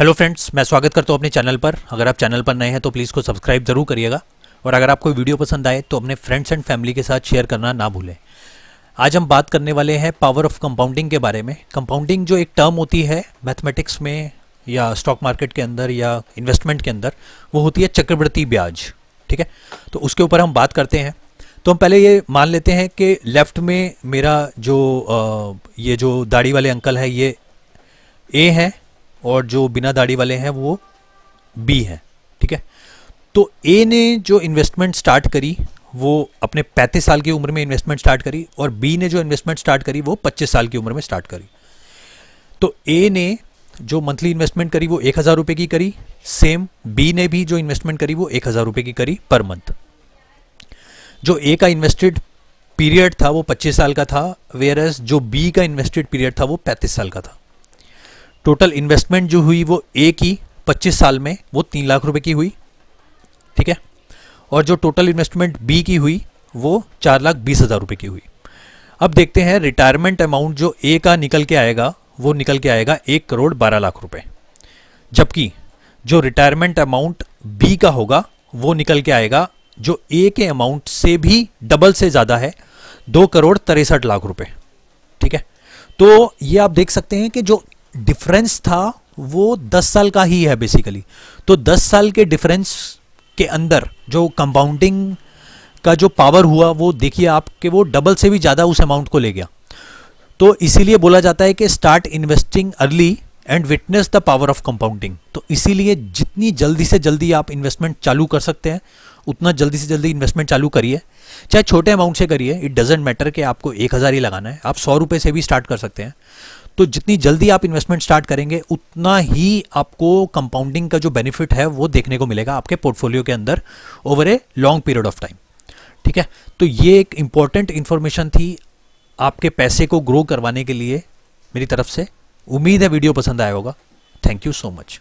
hello friends मैं स्वागत करता हूँ अपने चैनल पर अगर आप चैनल पर नए हैं तो प्लीज़ को सब्सक्राइब ज़रूर करिएगा और अगर आपको वीडियो पसंद आए तो अपने फ्रेंड्स एंड फैमिली के साथ शेयर करना ना भूलें आज हम बात करने वाले हैं पावर ऑफ कंपाउंडिंग के बारे में कंपाउंडिंग जो एक टर्म होती है मैथमेटिक्स में या स्टॉक मार्केट के अंदर या इन्वेस्टमेंट के अंदर वो होती है चक्रवृत्ति ब्याज ठीक है तो उसके ऊपर हम बात करते हैं तो हम पहले ये मान लेते हैं कि लेफ़्ट में मेरा जो आ, ये जो दाढ़ी वाले अंकल है ये ए हैं और जो बिना दाढ़ी वाले हैं वो बी हैं ठीक है तो ए ने जो इन्वेस्टमेंट स्टार्ट करी वो अपने 35 साल की उम्र में इन्वेस्टमेंट स्टार्ट करी और बी ने जो इन्वेस्टमेंट स्टार्ट करी वो 25 साल की उम्र में स्टार्ट करी तो ए ने जो मंथली इन्वेस्टमेंट करी वो एक हज़ार रुपये की करी सेम बी ने भी जो इन्वेस्टमेंट करी वो एक हज़ार रुपये की करी पर मंथ जो ए का इन्वेस्टेड पीरियड था वो 25 साल का था वेयर एज जो बी का इन्वेस्टेड पीरियड था वो 35 साल का था टोटल इन्वेस्टमेंट जो हुई वो ए की पच्चीस साल में वो तीन लाख रुपए की हुई ठीक है और जो टोटल इन्वेस्टमेंट बी की हुई वो चार लाख बीस हज़ार रुपये की हुई अब देखते हैं रिटायरमेंट अमाउंट जो ए का निकल के आएगा वो निकल के आएगा एक करोड़ बारह लाख रुपए जबकि जो रिटायरमेंट अमाउंट बी का होगा वो निकल के आएगा जो ए के अमाउंट से भी डबल से ज़्यादा है दो करोड़ तिरसठ लाख रुपए ठीक है तो ये आप देख सकते हैं कि जो डिफरेंस था वो दस साल का ही है बेसिकली तो दस साल के डिफरेंस के अंदर जो कंपाउंडिंग का जो पावर हुआ वो देखिए आपके वो डबल से भी ज़्यादा उस अमाउंट को ले गया तो इसीलिए बोला जाता है कि start investing early and witness the power of compounding तो इसीलिए जितनी जल्दी से जल्दी आप इन्वेस्टमेंट चालू कर सकते हैं उतना जल्दी से जल्दी इन्वेस्टमेंट चालू करिए चाहे छोटे अमाउंट से करिए इट डजेंट मैटर कि आपको एक हज़ार ही लगाना है आप सौ रुपये से भी स्टार्ट कर सकते हैं तो जितनी जल्दी आप इन्वेस्टमेंट स्टार्ट करेंगे उतना ही आपको कंपाउंडिंग का जो बेनिफिट है वो देखने को मिलेगा आपके पोर्टफोलियो के अंदर over a long period of time ठीक है तो ये एक इंपॉर्टेंट इन्फॉर्मेशन थी आपके पैसे को ग्रो करवाने के लिए मेरी तरफ से उम्मीद है वीडियो पसंद आया होगा थैंक यू सो मच